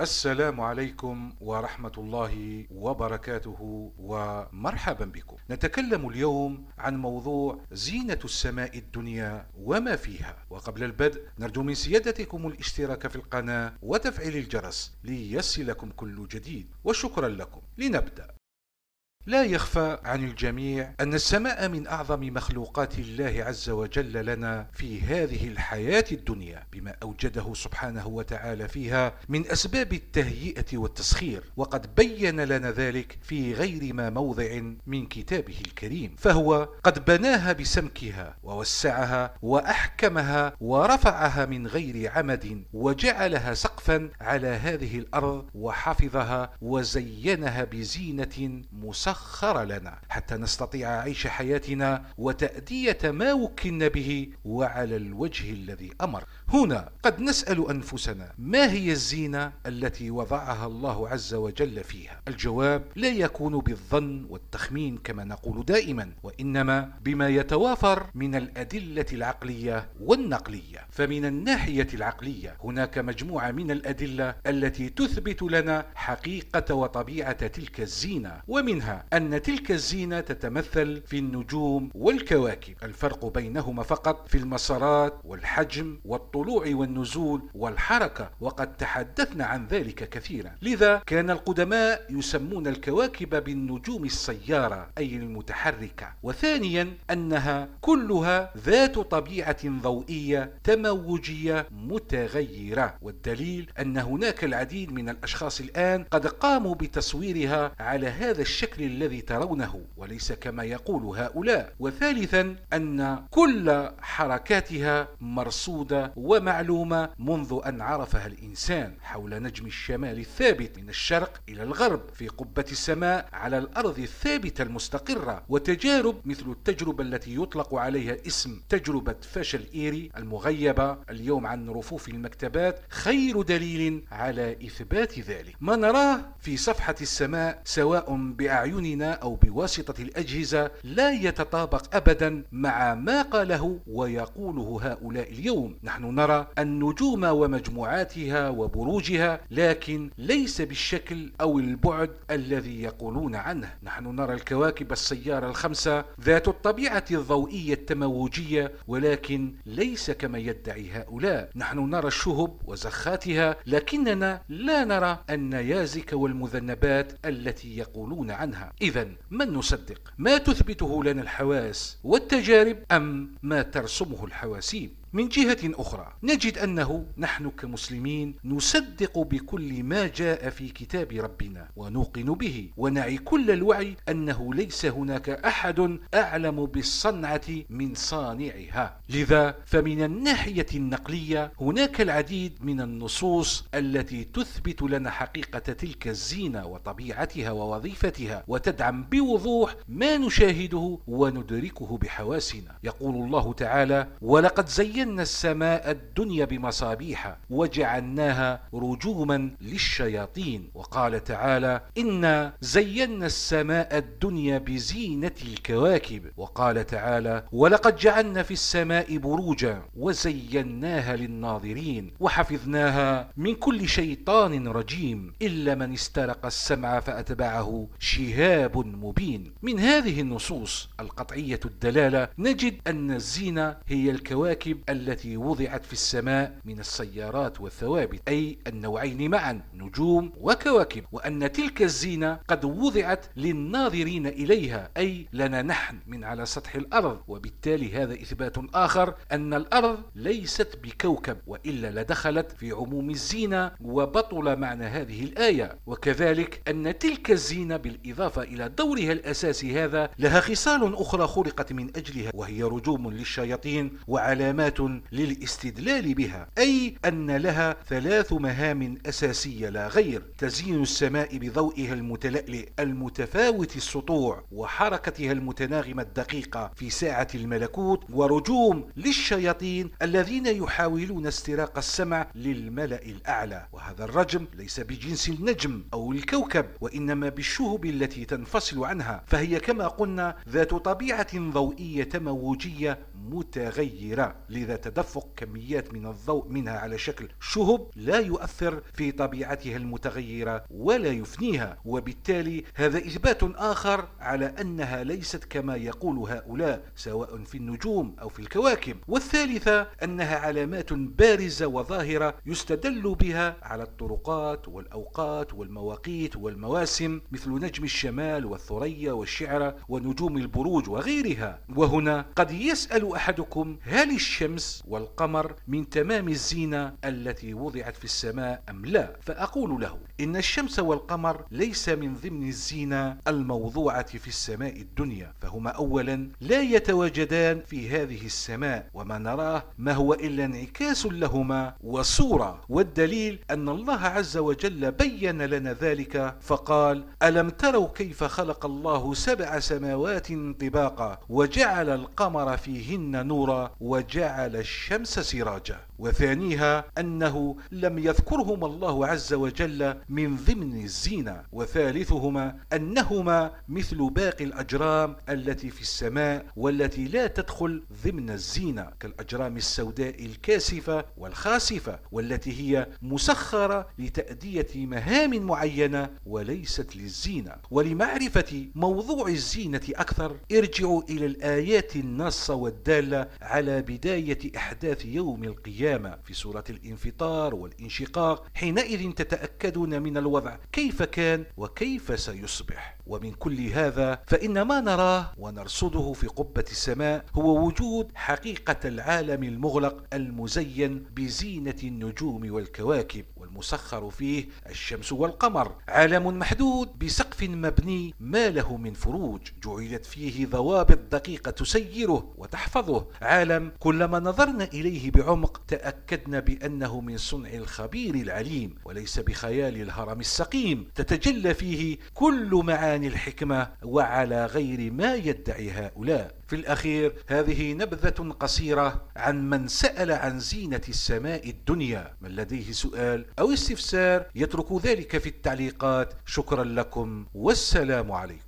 السلام عليكم ورحمة الله وبركاته ومرحبا بكم. نتكلم اليوم عن موضوع زينة السماء الدنيا وما فيها، وقبل البدء نرجو من سيادتكم الاشتراك في القناة وتفعيل الجرس ليصلكم كل جديد، وشكرا لكم. لنبدأ. لا يخفى عن الجميع أن السماء من أعظم مخلوقات الله عز وجل لنا في هذه الحياة الدنيا بما أوجده سبحانه وتعالى فيها من أسباب التهيئة والتسخير وقد بين لنا ذلك في غير ما موضع من كتابه الكريم فهو قد بناها بسمكها ووسعها وأحكمها ورفعها من غير عمد وجعلها سقفا على هذه الأرض وحفظها وزينها بزينة مسخرة سخر لنا حتى نستطيع عيش حياتنا وتأدية ما وكلنا به وعلى الوجه الذي أمر هنا قد نسأل أنفسنا ما هي الزينة التي وضعها الله عز وجل فيها الجواب لا يكون بالظن والتخمين كما نقول دائما وإنما بما يتوافر من الأدلة العقلية والنقلية فمن الناحية العقلية هناك مجموعة من الأدلة التي تثبت لنا حقيقة وطبيعة تلك الزينة ومنها أن تلك الزينة تتمثل في النجوم والكواكب الفرق بينهما فقط في المسارات والحجم والطلوع والنزول والحركة وقد تحدثنا عن ذلك كثيرا لذا كان القدماء يسمون الكواكب بالنجوم السيارة أي المتحركة وثانيا أنها كلها ذات طبيعة ضوئية تموجية متغيرة والدليل أن هناك العديد من الأشخاص الآن قد قاموا بتصويرها على هذا الشكل الذي ترونه وليس كما يقول هؤلاء وثالثا أن كل حركاتها مرصودة ومعلومة منذ أن عرفها الإنسان حول نجم الشمال الثابت من الشرق إلى الغرب في قبة السماء على الأرض الثابتة المستقرة وتجارب مثل التجربة التي يطلق عليها اسم تجربة فشل إيري المغيبة اليوم عن رفوف المكتبات خير دليل على إثبات ذلك ما نراه في صفحة السماء سواء بأعين بأعيننا أو بواسطة الأجهزة لا يتطابق أبدا مع ما قاله ويقوله هؤلاء اليوم نحن نرى النجوم ومجموعاتها وبروجها لكن ليس بالشكل أو البعد الذي يقولون عنه نحن نرى الكواكب السيارة الخمسة ذات الطبيعة الضوئية التموجية ولكن ليس كما يدعي هؤلاء نحن نرى الشهب وزخاتها لكننا لا نرى النيازك والمذنبات التي يقولون عنها إذا من نصدق ما تثبته لنا الحواس والتجارب أم ما ترسمه الحواسيب من جهة أخرى نجد أنه نحن كمسلمين نصدق بكل ما جاء في كتاب ربنا ونوقن به ونعي كل الوعي أنه ليس هناك أحد أعلم بالصنعة من صانعها لذا فمن الناحية النقلية هناك العديد من النصوص التي تثبت لنا حقيقة تلك الزينة وطبيعتها ووظيفتها وتدعم بوضوح ما نشاهده وندركه بحواسنا يقول الله تعالى ولقد زينا وزينا السماء الدنيا بمصابيح وجعلناها رجوما للشياطين وقال تعالى إنا زينا السماء الدنيا بزينة الكواكب وقال تعالى ولقد جعلنا في السماء بروجا وزيناها للناظرين وحفظناها من كل شيطان رجيم إلا من استرق السمع فأتبعه شهاب مبين من هذه النصوص القطعية الدلالة نجد أن الزينة هي الكواكب التي وضعت في السماء من السيارات والثوابت أي النوعين معا نجوم وكواكب وأن تلك الزينة قد وضعت للناظرين إليها أي لنا نحن من على سطح الأرض وبالتالي هذا إثبات آخر أن الأرض ليست بكوكب وإلا لدخلت في عموم الزينة وبطل معنى هذه الآية وكذلك أن تلك الزينة بالإضافة إلى دورها الأساسي هذا لها خصال أخرى خلقت من أجلها وهي رجوم للشياطين وعلامات للاستدلال بها أي أن لها ثلاث مهام أساسية لا غير تزيين السماء بضوئها المتلألئ المتفاوت السطوع وحركتها المتناغمة الدقيقة في ساعة الملكوت ورجوم للشياطين الذين يحاولون استراق السمع للملأ الأعلى وهذا الرجم ليس بجنس النجم أو الكوكب وإنما بالشهب التي تنفصل عنها فهي كما قلنا ذات طبيعة ضوئية تموجية متغيرة لذا إذا تدفق كميات من الضوء منها على شكل شهب لا يؤثر في طبيعتها المتغيرة ولا يفنيها وبالتالي هذا إثبات آخر على أنها ليست كما يقول هؤلاء سواء في النجوم أو في الكواكب والثالثة أنها علامات بارزة وظاهرة يستدل بها على الطرقات والأوقات والمواقيت والمواسم مثل نجم الشمال والثريا والشعرة ونجوم البروج وغيرها وهنا قد يسأل أحدكم هل الشمس الشمس والقمر من تمام الزينة التي وضعت في السماء أم لا فأقول له إن الشمس والقمر ليس من ضمن الزينة الموضوعة في السماء الدنيا فهما أولا لا يتواجدان في هذه السماء وما نراه ما هو إلا انعكاس لهما وصورة والدليل أن الله عز وجل بين لنا ذلك فقال ألم تروا كيف خلق الله سبع سماوات طباقا وجعل القمر فيهن نورا وجعل جعل الشمس سراجا وثانيها أنه لم يذكرهما الله عز وجل من ضمن الزينة وثالثهما أنهما مثل باقي الأجرام التي في السماء والتي لا تدخل ضمن الزينة كالأجرام السوداء الكاسفة والخاسفة والتي هي مسخرة لتأدية مهام معينة وليست للزينة ولمعرفة موضوع الزينة أكثر ارجعوا إلى الآيات الناصة والدالة على بداية إحداث يوم القيامة القيامة في صورة الانفطار والانشقاق حينئذ تتأكدون من الوضع كيف كان وكيف سيصبح ومن كل هذا فإن ما نراه ونرصده في قبة السماء هو وجود حقيقة العالم المغلق المزين بزينة النجوم والكواكب والمسخر فيه الشمس والقمر عالم محدود بسقف مبني ما له من فروج جعلت فيه ضوابط دقيقة تسيره وتحفظه عالم كلما نظرنا إليه بعمق تأكدنا بأنه من صنع الخبير العليم وليس بخيال الهرم السقيم تتجلى فيه كل معاني الحكمة وعلى غير ما يدعي هؤلاء في الأخير هذه نبذة قصيرة عن من سأل عن زينة السماء الدنيا من لديه سؤال أو استفسار يتركوا ذلك في التعليقات شكرا لكم والسلام عليكم